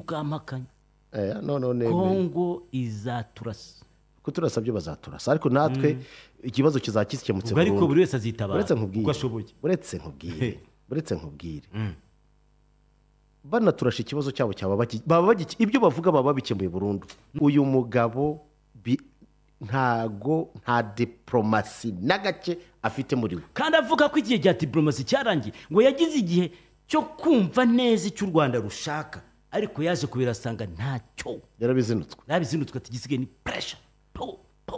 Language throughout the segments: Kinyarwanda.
ukampakanya eh, kongo izaturasa kuko turasabye bazaturasa ariko natwe mm. ikibazo kizaba gikemutse burundu ariko buri wese azitabara uko ashoboye uretse nkubwire uretse nkubwire mm. banaturasha ikibazo cyabo cyaba ibyo bavuga baba babikemuye burundu uyu mugabo ntago nta diporomasi na gake afite muri we kandi avuga ko igihe cya diporomasi cyarangiye ngo yagize igihe cyo kumva neza icyo u rwanda rushaka ariko yaje kubirasanga ntacyo yarabizinutswe yarabizinutswe ati gisigaye ni puresha po po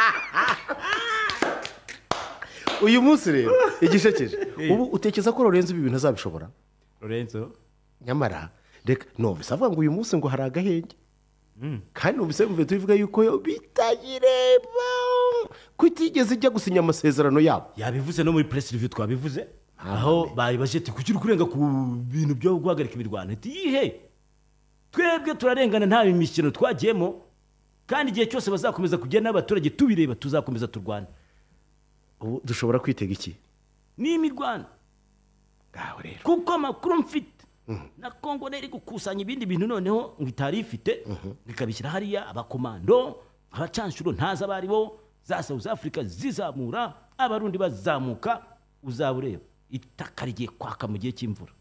uyu munsi rero igishekeje ubu utekereza ko lorenzo ibi bintu azabishobora lorenzo nyamara reka numvise avuga ngo uyu munsi ngo hari agahenge hmm. kandi numvise yumve tubivuga yuko bitagireba ko itigeze ijya gusinya amasezerano yabo yabivuze no muri press review twabivuze aho bayibaje ati kugira uri kurenga ku bintu byo guhagarika imirwano ati twebwe turarengana nta mikino twagiyemo kandi igihe cyose bazakomeza kugenda n'abaturage tubireba tuzakomeza turwane ubu dushobora kwitega iki ni imirwano kuko amakuru mfite mhm. na kongo nari gukusanya ibindi bintu noneho ngo itari ifite mhm. ikabishyira hariya abakomando abacanshuro ntazi abo ari bo za south africa zizamura abarundi bazamuka uzaba ureba itaka rigiye kwaka mu gihe cy'imvura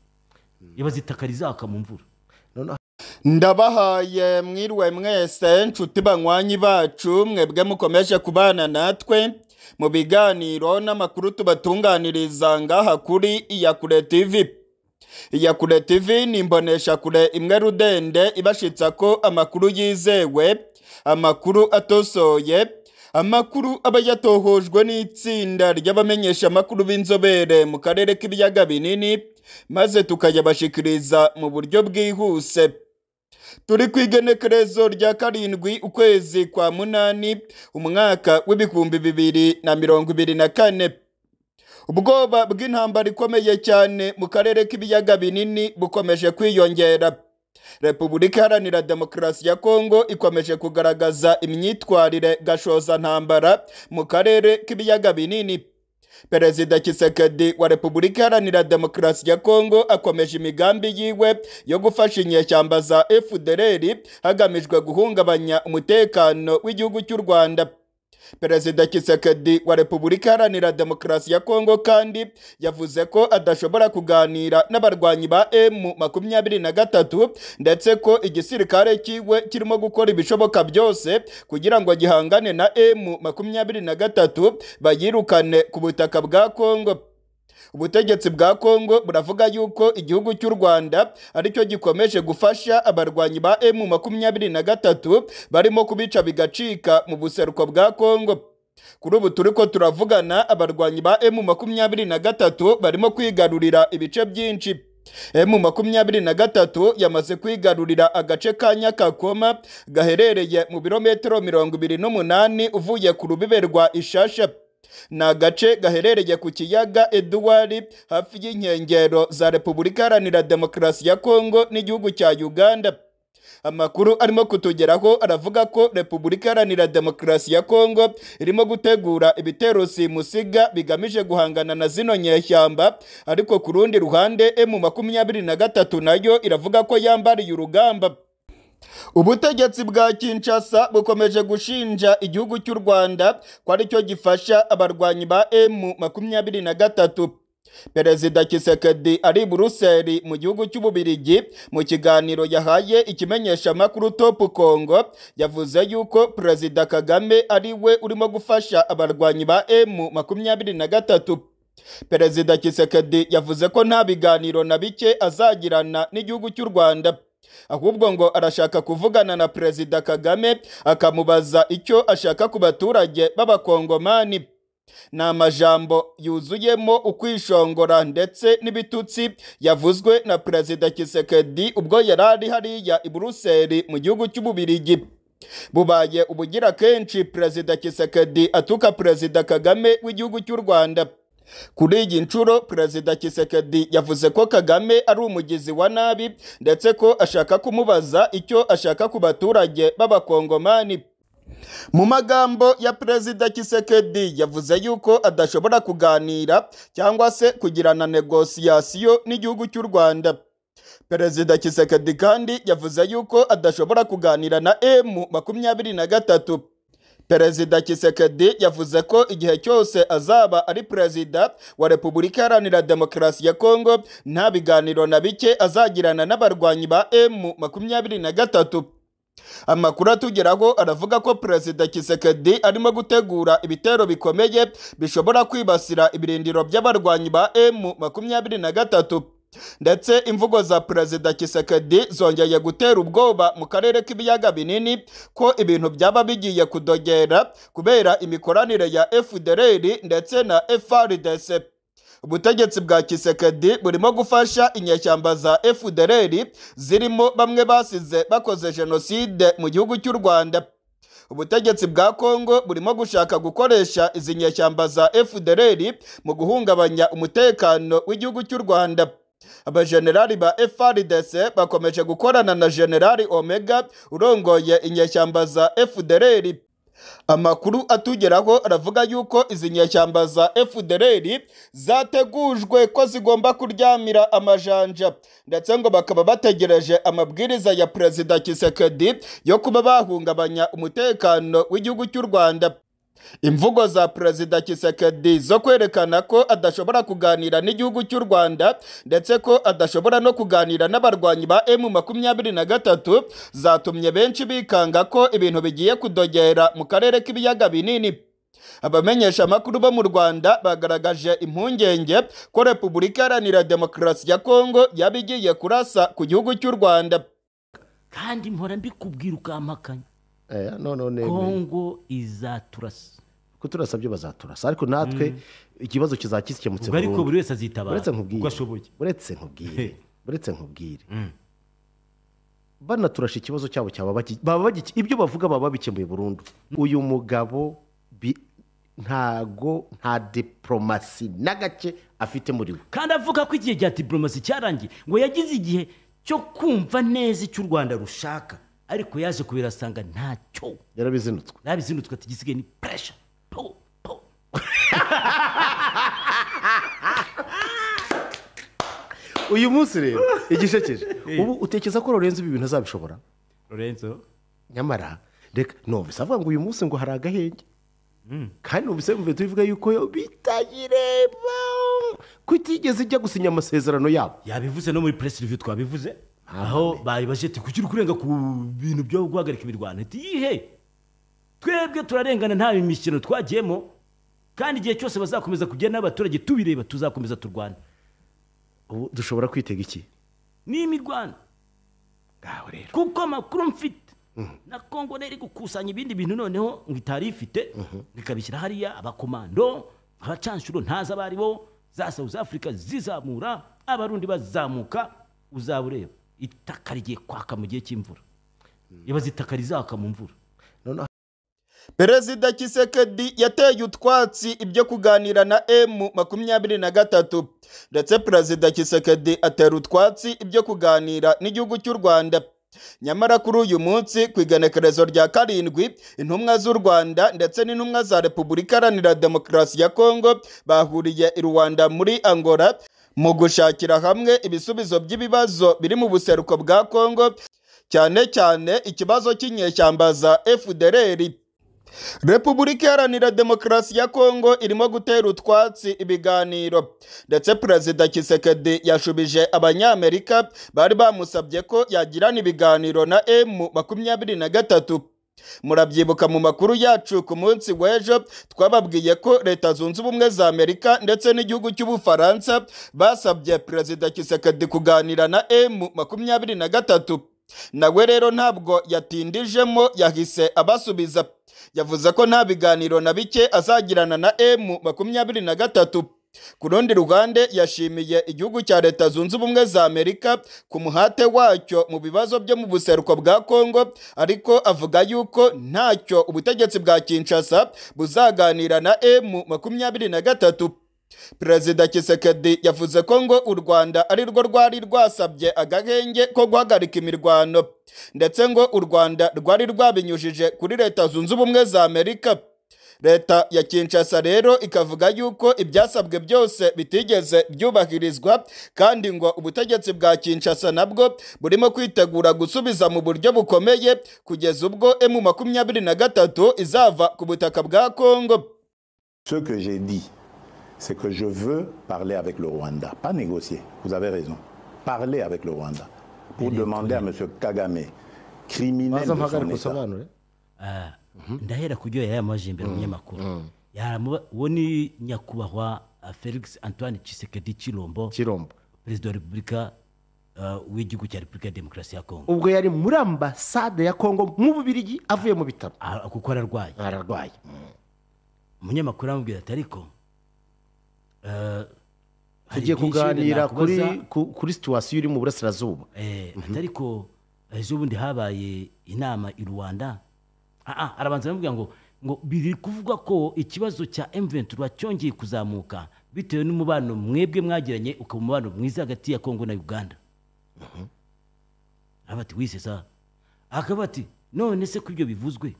ibaze itaka rizaka mu mvura ndabahaye mwiriwe mwese nshuti banywanyi bacu mwebwe mukomeje kubana natwe mu biganiro n'amakuru tubatunganiriza ngaha kuri iyakure tv iyakure tv ni imboneshakure imwe rudende ibashitsa ko amakuru yizewe amakuru atosoye amakuru aba yatohojwe n'itsinda ry'abamenyesha amakuru b'inzobere mu karere k'ibiyaga binini maze tukayabashikiriza mu buryo bwihuse turi ku igenekerezo rya karindwi ukwezi kwa munani umwaka w'ibihumbi bibiri na mirongo ibiri na kane ubwoba bw'intambara ikomeye cyane mu karere k'ibiyaga binini bukomeje kwiyongera repubulika iharanira demokarasi ya kongo ikomeje kugaragaza imyitwarire gashoza mu karere k'ibiyaga binini perezida kisekedi wa repubulika iharanira demokarasi ya kongo akomeje imigambi yiwe yo gufasha inyeshyamba za efudereri hagamijwe guhungabanya umutekano w'igihugu cy'u rwanda perezida kisekedi wa repubulika iharanira demokarasi ya kongo kandi yavuze ko adashobora kuganira n'abarwanyi ba emu makumyabiri na gatatu ndetse ko igisirikare kiwe kirimo gukora ibishoboka byose kugira ngo gihangane na emu makumyabiri na gatatu bayirukane ku butaka bwa kongo ubutegetsi bwa kongo buravuga yuko igihugu cy'u rwanda aricyo gikomeje gufasha abarwanyi ba emu makumyabiri na gatatu barimo kubica bigacika mu buseruko bwa kongo kuri ubu turi ko turavugana abarwanyi ba emu makumyabiri na gatatu barimo kwigarurira ibice byinshi emu makumyabiri na gatatu yamaze kwigarurira agace ka nyakakoma gaherereye mu birometero mirongo ibiri n'umunani uvuye ku rubibe rwa ishasha ni agace gaherereye ku kiyaga eduwari hafi y'inkengero za repubulika iharanira demokarasi ya kongo n'igihugu cya uganda amakuru arimo kutugeraho aravuga ko repubulika iharanira demokarasi ya kongo irimo gutegura ibitero simusiga bigamije guhangana na zino nyeshyamba ariko ku rundi ruhande emu makumyabiri na gatatu nayo iravuga ko yambariye urugamba ubutegetsi bwa kinshasa bukomeje gushinja igihugu cy'u rwanda ko cyo gifasha abarwanyi ba emu makumyabiri na gatatu perezida kisekedi ari buruseli mu gihugu cy'ububirigi mu kiganiro yahaye ikimenyeshamakuru topu kongo yavuze yuko perezida kagame ari we urimo gufasha abarwanyi ba emu makumyabiri na gatatu perezida kisekedi yavuze ko nta biganiro na bike azagirana n'igihugu cy'u rwanda ahubwo ngo arashaka kuvugana na perezida kagame akamubaza icyo ashaka ku baturage b'abakongomani ni amajambo yuzuyemo ukwishongora ndetse n'ibitutsi yavuzwe na perezida kisekedi ubwo yari ari hariya i buruseli mu gihugu cy'ububirigi bubaye ubugira kenshi perezida kisekedi atuka perezida kagame w'igihugu cy'u rwanda kuri iyi nshuro perezida kisekedi yavuze ko kagame ari umugizi wa nabi ndetse ko ashaka kumubaza icyo ashaka ku baturage b'abakongomani mu magambo ya perezida kisekedi yavuze yuko adashobora kuganira cyangwa se kugirana negosiyasiyo n'igihugu cy'u rwanda perezida kisekedi kandi yavuze yuko adashobora kuganira na emu makumyabiri na gatatu perezida kisekedi yavuze ko igihe cyose azaba ari perezida wa repubulika iharanira demokarasi ya kongo nta biganiro na bike azagirana n'abarwanyi ba emu makumyabiri na gatatu amakuru atugeraho aravuga ko perezida kisekedi arimo gutegura ibitero bikomeye bishobora kwibasira ibirindiro by'abarwanyi ba emu makumyabiri na gatatu ndetse imvugo za perezida kisekedi zongeye gutera ubwoba mu karere k'ibiyaga binini ko ibintu byaba bigiye kudogera kubera imikoranire ya fdr ndetse na frdc ubutegetsi bwa kisekedi burimo gufasha inyeshyamba za fdr zirimo bamwe basize bakoze jenoside mu gihugu cy'u rwanda ubutegetsi bwa kongo burimo gushaka gukoresha izi nyeshyamba za fdr mu guhungabanya umutekano w'igihugu cy'u rwanda abajenerali ba FARDC bakomeje gukorana na Generali Omega urongoye inyeshyamba za FDLR amakuru atugeraho aravuga yuko izi nyeshyamba za FDLR zategujwe ko zigomba kuryamira amajanja ndetse ngo bakaba bategereje amabwiriza ya Perezida Kisekedi yo kuba bahungabanya umutekano w'igihugu cy'u Rwanda imvugo za perezida kisekedi zo kwerekana ko adashobora kuganira n'igihugu cy'u rwanda ndetse ko adashobora no kuganira n'abarwanyi ba emu makumyabiri na gatatu zatumye benshi bikanga ko ibintu bigiye kudogera mu karere k'ibiyaga binini Abamenyeshamakuru bo mu rwanda bagaragaje impungenge ko repubulika iharanira demokarasi ya kongo yaba igiye kurasa ku gihugu cy'u rwanda kandi mpora mbikubwira ukampakanya kongo eh, izaturasa kuko turasa byo bazaturasa ariko natwe mm. ikibazo kizaba burundu ariko buri wese azitabara uko ashoboye uretse nkubwire uretse nkubwire mm. banaturasha ikibazo cyabo cyaba ibyo bavuga baba babikemuye burundu uyu mugabo ntago nta diporomasi na gake afite muri we kandi avuga ko igihe cya diporomasi cyarangiye ngo yagize igihe cyo kumva neza icyo u rwanda rushaka ariko yaje kubirasanga ntacyo yarabizinutswe yarabizinutswe ati gisigaye ni puresha po po uyu munsi rero igishekeje ubu utekereza ko lorenzo ibi bintu azabishobora lorenzo nyamara reka numvise avuga ngo uyu munsi ngo hari agahenge hmm. kandi numvise mvuye tubivuga yuko bitagireba ko itigeze ijya gusinya amasezerano yabo yabivuze no muri press review twabivuze aho bayibajije ati kugira uri ku bintu byo guhagarika imirwano ati yihe twebwe turarengana nta mikino twagiyemo kandi igihe cyose bazakomeza kugenda n'abaturage tubireba tuzakomeza turwana ubu dushobora kwitega iki ni imirwano ngaho rero kuko amakuru mfite mhm. na kongo nari gukusanya ibindi bintu noneho ngo itari ifite mhm. ikabishyira hariya abakomando abacanshuro ntazi abaribo za south africa zizamura abarundi bazamuka uzaba ureba itaka rigiye kwaka mu gihe cy'imvura ibaze itaka rizaka mu mvura perezida kisekedi yateye utwatsi ibyo kuganira na emu makumyabiri na gatatu ndetse perezida kisekedi atera utwatsi ibyo kuganira n'igihugu cy'u rwanda nyamara kuri uyu munsi ku igenekerezo rya karindwi intumwa z'u rwanda ndetse n'intumwa za repubulika iharanira demokarasi ya kongo bahuriye i rwanda muri angola mu gushakira hamwe ibisubizo by'ibibazo biri mu buseruko bwa Kongo cyane cyane ikibazo cy'inyeshyamba za FDLR Repubulika iharanira demokarasi ya Kongo irimo gutera utwatsi ibiganiro ndetse Perezida Kisekedi yashubije Abanyamerika bari bamusabye ko yagirana ibiganiro na M makumyabiri na gatatu murabyibuka mu makuru yacu ku munsi w'ejo twababwiye ko leta zunze ubumwe za amerika ndetse n'igihugu cy'ubufaransa basabye perezida kisekedi kuganira na emu makumyabiri na gatatu nawe rero ntabwo yatindijemo yahise abasubiza yavuze ko nta biganiro na bike azagirana na emu makumyabiri na gatatu ku rundi rugande yashimiye igihugu cya leta zunze ubumwe za amerika ku muhate wacyo mu bibazo byo mu buseruko bwa kongo ariko avuga yuko ntacyo ubutegetsi bwa kinshasa buzaganira na emu makumyabiri na gatatu perezida kisekedi yavuze ko ngo u rwanda ari rwo rwari rwasabye agahenge ko guhagarika imirwano ndetse ngo u rwanda rwari rwabinyujije kuri leta zunze ubumwe za amerika leta ya kinshasa rero ikavuga yuko ibyasabwe byose bitigeze byubahirizwa kandi ngo ubutegetsi bwa kinshasa nabwo burimo kwitegura gusubiza mu buryo bukomeye kugeza ubwo M23 izava ku butaka bwa kongo Ce que j'ai dit, c'est que je veux parler avec le Rwanda, pas négocier, vous avez raison, parler avec le Rwanda pour demander à M. Kagame, criminel de son état, eh? ah. Mhm. ndahera ku byo yari imbere mhm. umunyamakuru mhm. uwo ni nyakubahwa uh, felix antoine kisekedi kirombo perezida wa repubulika uh, w'igihugu cya repubulika ya demokarasi ya kongo ubwo yari muri ambasade ya kongo mu bubirigi avuye mu bitaro kuko ararwaye ararwaye mm. umunyamakuru aramubwira ati ariko uh, tugiye kuganira kuri situwasiyo iri mu burasirazuba eh, ariko ko ejo bundi habaye inama i rwanda Ah, ah, arabanza bamubwira ngo ngo biri kuvugwa ko ikibazo cya m cyongeye kuzamuka bitewe n'umubano mwebwe mwagiranye ukaba umubano mwiza hagati ya Kongo na Uganda mhm. abati wise sa akaba ati none se ko ibyo bivuzwe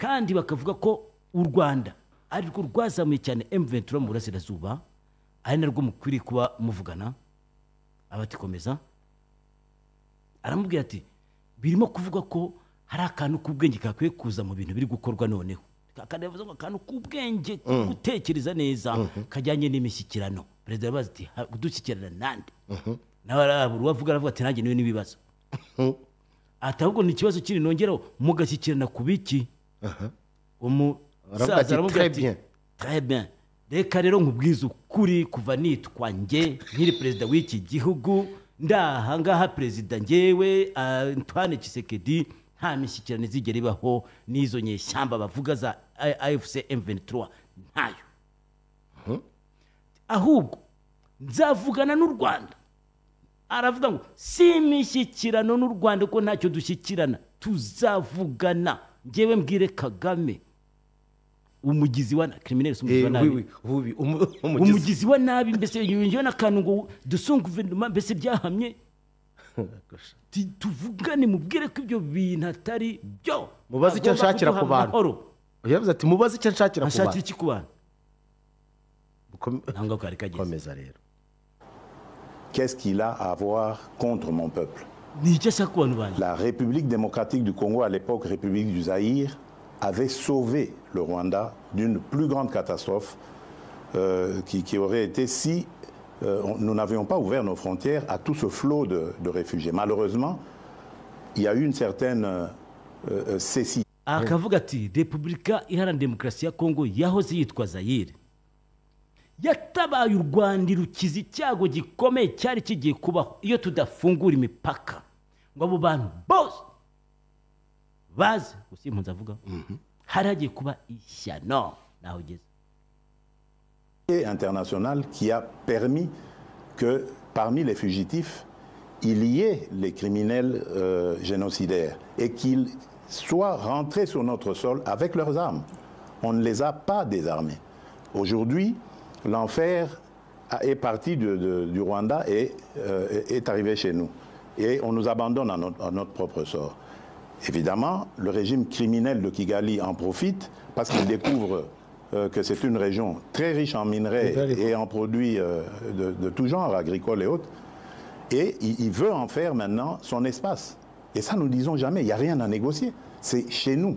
kandi bakavuga ko u Rwanda ariko rwazamuye cyane M23 mu burasirazuba ari narwo mukwiriye kuba muvugana abati komeza aramubwira ati birimo kuvuga ko hari akantu k'ubwenge kakwiye kuza mu bintu biri gukorwa noneho kakarebaza ngo akantu k'ubwenge mm. gutekereza neza mm-hmm. kajyanye n'imishyikirano perezida yabaza ati dushyikirana nande mm-hmm. nawe uwavuga aravuga ati nanjye niwe n'ibibazo mm-hmm. ati ni ikibazo kiri nongeraho mugashyikirana ku biki uh-huh. umusaza aramubwira ati très reka rero nkubwize ukuri kuva nitwa nge nkiri perezida w'iki gihugu ndahangaha perezida ngewe antoine kisekedi nta mishyikirano izigera ibaho n'izo nyeshyamba bavuga za afc m ntayo hmm? ahubwo nzavugana n'u rwanda aravuga ngo si imishyikirano n'u rwanda ko ntacyo dushyikirana tuzavugana ngewe mbwire kagame umugizi wa kriminelle umugizi wa eh, nabi umugizi wa nabi mbese yungiwe n'akantu ngo dusunguverinoma mbese byahamye qu'est-ce qu'il a à voir contre mon peuple La République démocratique du Congo, à l'époque République du Zaïre, avait sauvé le Rwanda d'une plus grande catastrophe euh, qui, qui aurait été si euh, nous n'avions pas ouvert nos frontières à tout ce flot de, de réfugiés. Malheureusement, il y a eu une certaine euh, cécité. Euh, akavuga ah, ati repubulika iharanira demokarasi ya kongo yahoze yitwa zayire yatabaye u rwanda rukiza icyago gikomeye cyari kigiye kubaho iyo tudafungura imipaka ngo abo bantu bose baze gusa impunzi avuga mhm. haragiye kuba ishyano naho ugeze international qui a permis que parmi les fugitifs, il y ait les criminels euh, génocidaires et qu'ils soient rentrés sur notre sol avec leurs armes. On ne les a pas désarmés. Aujourd'hui, l'enfer est parti du Rwanda et euh, est arrivé chez nous. Et on nous abandonne notre, à notre propre sort. Évidemment, le régime criminel de Kigali en profite parce qu'il découvre euh, que c'est une région très riche en minerais et en produits euh, de, tout genre, agricoles et autres. Et il, veut en faire maintenant son espace. Et ça, nous disons jamais, il n'y a rien à négocier. C'est chez nous.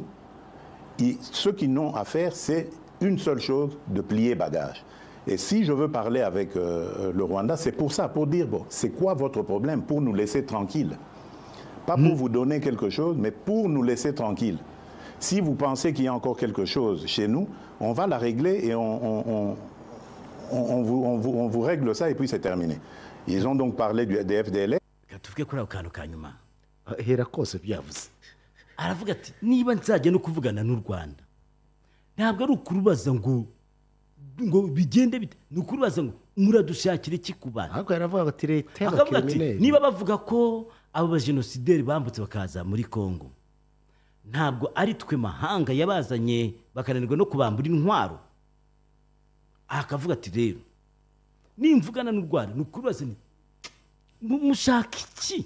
Et ce qu'ils n'ont à faire, c'est une seule chose, de plier bagage. Et si je veux parler avec euh, le Rwanda, c'est pour ça, pour dire, bon, c'est quoi votre problème pour nous laisser tranquilles Pas pour mm. vous donner quelque chose, mais pour nous laisser tranquilles. Si vous pensez qu'il y a encore quelque chose chez nous, on va la régler et on, on, on, on, on, vous, on vous, on vous, règle ça et puis c'est terminé. Ils ont donc parlé du, des FDLR. Ah, aravuga ati niba nzajya no kuvugana n'u rwanda ntabwo ari ukurubaza ngo ngo bigende bite ni ukurubaza ngo muradushakira iki ku bantu ariko yaravuga ati leta y'abakimineri niba bavuga ko abo bajenosideri bambutse bakaza muri congo ntabwo ari twe mahanga yabazanye bakananirwa no kubambura intwaro ah, akavuga ati rero nimvugana n'u rwanda ni ukubibaza mushaka iki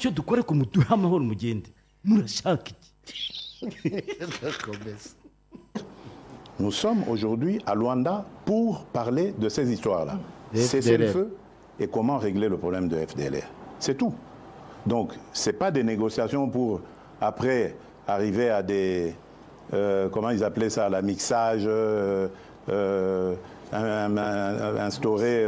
cyo dukore ku muduha amahoro mugende murashaka iki Nous sommes aujourd'hui à Luanda pour parler de ces histoires-là. Cesser le feu et comment régler le problème de FDLR. C'est tout. Donc, ce n'est pas des négociations pour après, arriver à des... Euh, comment ils appelaient ça La mixage, euh, euh, instaurer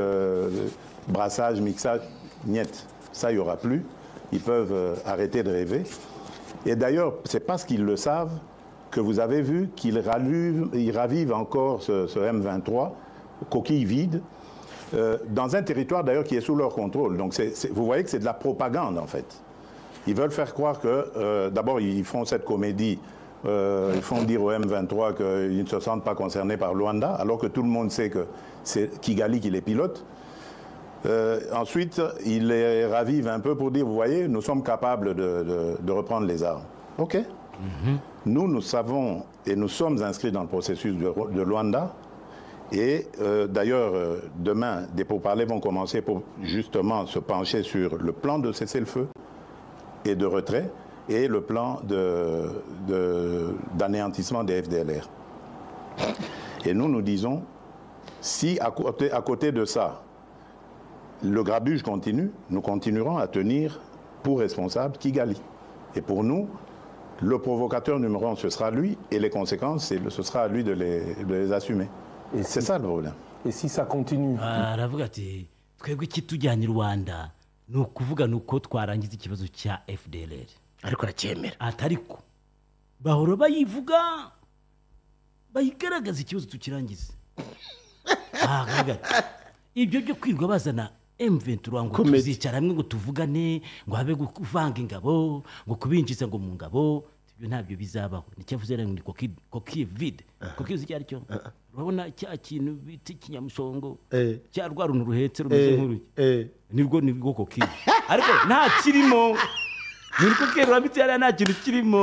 brassage, mixage, niet. Ça, il n'y aura plus. Ils peuvent arrêter de rêver. Et d'ailleurs, c'est parce qu'ils le savent que vous avez vu qu'ils ravivent encore ce, M23, coquille vide, dans un territoire d'ailleurs qui est sous leur contrôle. Donc vous voyez que c'est de la propagande en fait. Ils veulent faire croire que, euh, d'abord, ils font cette comédie. Euh, ils font dire au M23 qu'ils ne se sentent pas concernés par Luanda, alors que tout le monde sait que c'est Kigali qui les pilote. Euh, ensuite, ils les ravivent un peu pour dire, vous voyez, nous sommes capables de, reprendre les armes. OK. Mhm. Nous, nous savons et nous sommes inscrits dans le processus de, de Luanda. Et d'ailleurs, demain, des pourparlers vont commencer pour justement se pencher sur le plan de cesser le feu, et de retrait et le plan d'anéantissement de, d'anéantissement des FDLR. Et nous, nous disons, si à côté, à côté de ça, le grabuge continue, nous continuerons à tenir pour responsable Kigali. Et pour nous, le provocateur numéro un, ce sera lui, et les conséquences, ce sera à lui de les, assumer. Et c'est ça le problème. Et si ça continue ah, ni ukuvuga ni uko twarangiza ikibazo cya fdr ariko aracyemera atariko bahora bayivuga bayigaragaza ikibazo tukirangize ah, ibyo byo kwirwa bazana mventura ngo tuzicara hamwe ngo tuvugane ngo habe kuvanga ingabo ngo kubinjiza ngo mu ngabo ibyo ntabyo bizabaho nicyavuze rero ni kokivide uzi icyo ari cyo urabona cya kintu bita ikinyamusongo eh. cya rwa runtu ruhetse rumeze eh, nk'urugi eh. nirwo ni rwo kokide ariko nta kirimo ni rwo kera urambitse hariya nta kintu kirimo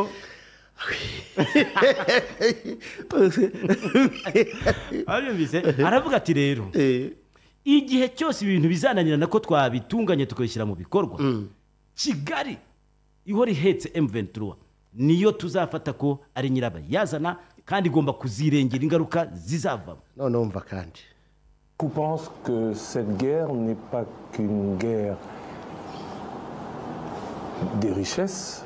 aravuga ati rero igihe cyose ibintu bizananirana ko twabitunganye tukabishyira mu bikorwa mm. kigali ihora ihetse m ventura niyo tuzafata ko ari nyirabayazana kandi igomba kuzirengera ingaruka zizavamo noneho mva kandi Je pense que cette guerre n'est pas qu'une guerre des richesses,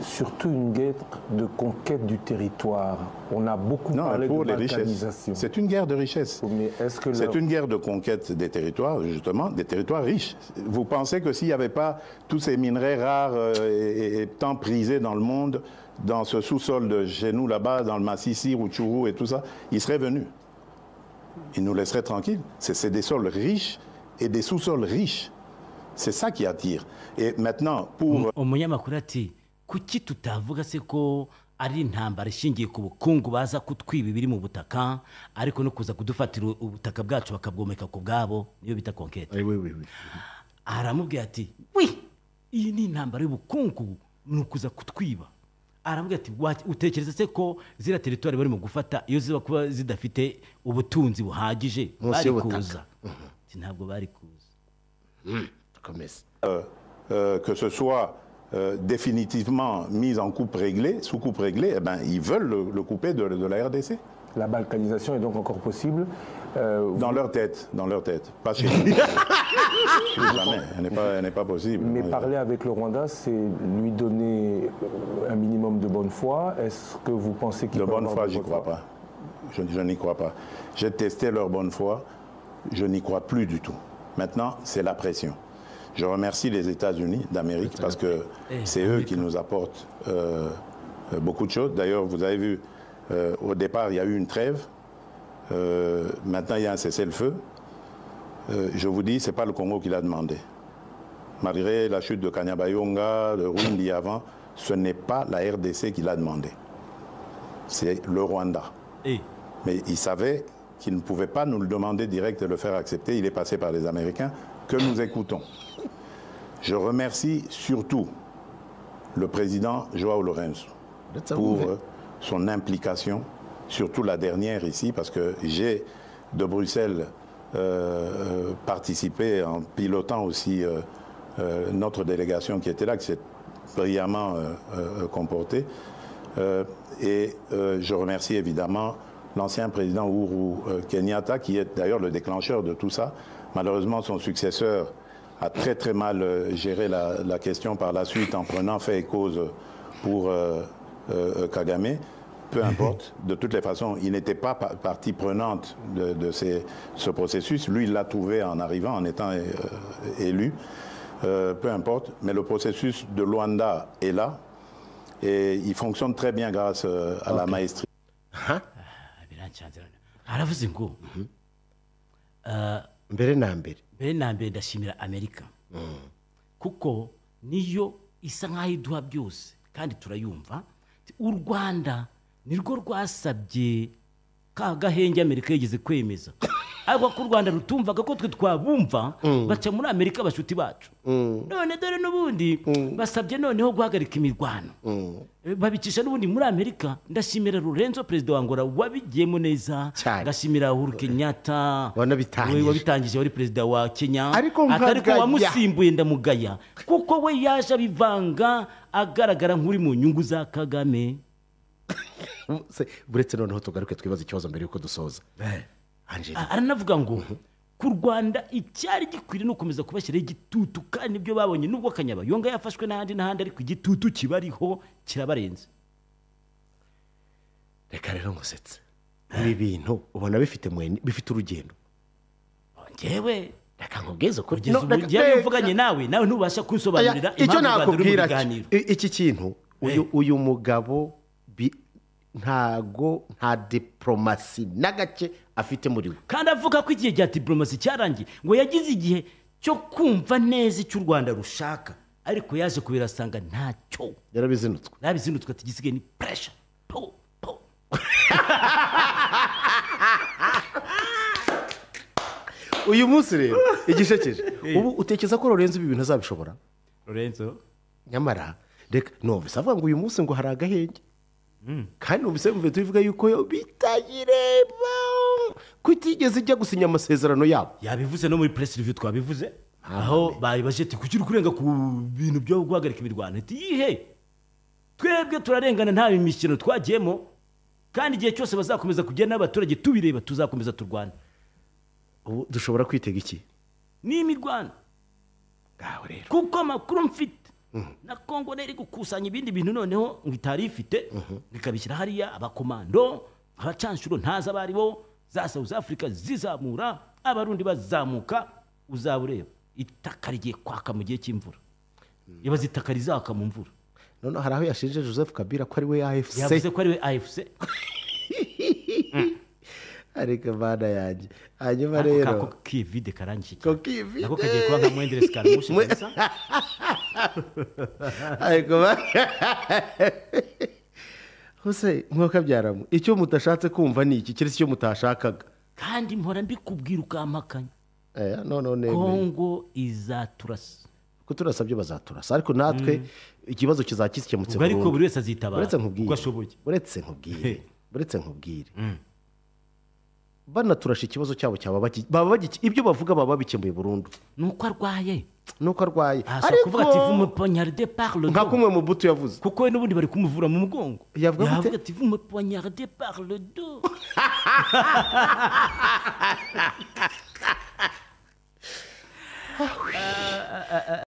surtout une guerre de conquête du territoire. On a beaucoup parlé de richesses. C'est une guerre de richesse. C'est -ce une guerre de conquête des territoires, justement, des territoires riches. Vous pensez que s'il n'y avait pas tous ces minerais rares euh, et, tant prisés dans le monde, dans ce sous-sol de chez nous là-bas, dans le Massissi, Routchourou et tout ça, ils seraient venus. Ils nous laisseraient tranquilles. C'est des sols riches et des sous-sols riches. C'est ça qui attire. Et maintenant, pour... kuki tutavuga se ko ari intambara ishingiye ku bukungu baza kutwiba ibiri mu butaka ariko no kuza kudufatira ubutaka bwacu bakabwomeka ku bwabo niyo bita konkete aramubwira ati wi iyi ni intambara y'ubukungu ni ukuza kutwiba aramubwira ati utekereza se ko ziriya teritwari barimo gufata iyo ziba kuba zidafite ubutunzi buhagije bari kuza ntabwo bari kuza komeza hmm, Euh, définitivement mise en coupe réglée, sous coupe réglée, eh ben, ils veulent le, couper de, la RDC. La balkanisation est donc encore possible euh, Dans leur tête, dans leur tête. Pas chez nous. elle n'est pas, possible. Mais parler avec le Rwanda, c'est lui donner euh, un minimum de bonne foi. Est-ce que vous pensez qu'il De bonne foi, j'y crois pas. je n'y crois pas. J'ai testé leur bonne foi. Je n'y crois plus du tout. Maintenant, c'est la pression. Je remercie les États-Unis d'Amérique parce que eh, c'est eux qui nous apportent euh, euh, beaucoup de choses. D'ailleurs, vous avez vu, euh, au départ, il y a eu une trêve. maintenant, il y a un cessez-le-feu. je vous dis, ce n'est pas le Congo qui l'a demandé. Malgré la chute de Kanyabayonga, de Rundi avant, ce n'est pas la RDC qui l'a demandé. C'est le Rwanda. Eh. Mais il savait qu'il ne pouvait pas nous le demander direct et le faire accepter. Il est passé par les Américains que nous écoutons. Je remercie surtout le président Joao Lorenzo pour euh, son implication, surtout la dernière ici, parce que j'ai de Bruxelles euh, euh, participé en pilotant aussi notre délégation qui était là, qui s'est brillamment comportée. et je remercie évidemment l'ancien président Uhuru Kenyatta, qui est d'ailleurs le déclencheur de tout ça. Malheureusement, son successeur a très très mal euh, géré la, question par la suite en prenant fait et cause pour euh, euh, Kagame. Peu mhm. importe, de toutes les façons, il n'était pas partie prenante de, ce processus. Lui, il l'a trouvé en arrivant, en étant élu. peu importe, mais le processus de Luanda est là et il fonctionne très bien grâce à la maestrie. Hein? Ah, mbere na mbere mbere na mbere ndashimira amerika mm. kuko niyo isa nk'aho iduha byose kandi turayumva u rwanda nirwo rwasabye ka gahenge amerika yigeze kwemeza ariko ko u rwanda rutumvaga ko twe twabumva mm. baca muri amerika bashuti bacu mm. none dore n'ubundi mm. basabye noneho guhagarika imirwano eh, babicisha n'ubundi muri amerika ndashimira rurenzo perezida wa ngora wabigiyemo neza ndashimira uhuru kenyatta wabitangije wari perezida wa kenya atari ko wamusimbuye ndamugaya kuko we yaje abivanga agaragara nk'uri mu nyungu za kagame buretse noneho tugaruke twibaze ikibazo mbere y'uko dusoza aranavuga ngo ku rwanda icyari gikwiriye ni ukomeza kubashyiraho igitutu kandi nibyo babonye nubwo kanyabayonga yafashwe n'ahandi n'ahandi ariko igitutu kibariho kirabarenze reka rero ngusetse ibi bintu ubona bifite bifite urugendo ngewe reka nkubwize ko kugeza ubu ngewe mvuganye nawe nawe ntubasha kunsobanurira impamvu rwanda ruri mu biganiro iki kintu uyu mugabo ntago nta diporomasi na gake afite muri we kandi avuga ko igihe cya diporomasi cyarangiye ngo yagize igihe cyo kumva neza icyo u rwanda rushaka ariko yaje kubirasanga ntacyo yarabizinutswe yarabizinutswe ati gisigaye ni puresha po po uyu munsi rero igishekeje ubu utekereza ko lorenzo ibi bintu azabishobora lorenzo nyamara reka nubwo ngo uyu munsi ngo hari agahenge kandi ubu se mvuye tubivuga yuko yo bitagireba kutigeze ijya gusinya amasezerano yabo yabivuze no muri press review twabivuze aho bayibaje ati kuki uri kurenga ku bintu byo guhagarika imirwano ati yihe twebwe turarengana nta mikino twagiyemo kandi igihe cyose bazakomeza kujya n'abaturage tubireba tuzakomeza turwana ubu dushobora kwitega iki ni imirwano kuko amakuru mfite na kongo nari gukusanya ibindi bintu noneho ngo itari ifite mhm. ikabishyira hariya abakomando abacanshuro ntazi abo ari bo za south africa zizamura abarundi bazamuka uzaba ureba itaka rigiye kwaka mu gihe cy'imvura mm. ibaze itaka rizaka mu mvura noneho hari aho yashinje joseph kabira ko ari we afc yavuze ko ari we afc ariko mana yanjye hanyuma rero ako kivide karangije cyane ako kagiye kuba nka mwenderesi karamushe kabisa ariko hose mwakabyaramo icyo mutashatse kumva ni iki keretse icyo mutashakaga kandi mpora mbikubwira ukampakanya kongo eh, izaturasa kuko turasa byo bazaturasa ariko natwe mm. ikibazo kizakikemutse burundu ariko buri wese azitabara uretse nkubwire uretse nkubwire mm. banaturasha ikibazo cyabo cyaba ibyo bavuga baba babikemuye burundu ni uko arwaye ni uko arwaye ah, ariko nka kumwe mu buto yavuze kuko we n'ubundi bari kumuvura mu mugongo yavuga ati vume ponyaride parledo ah, ah,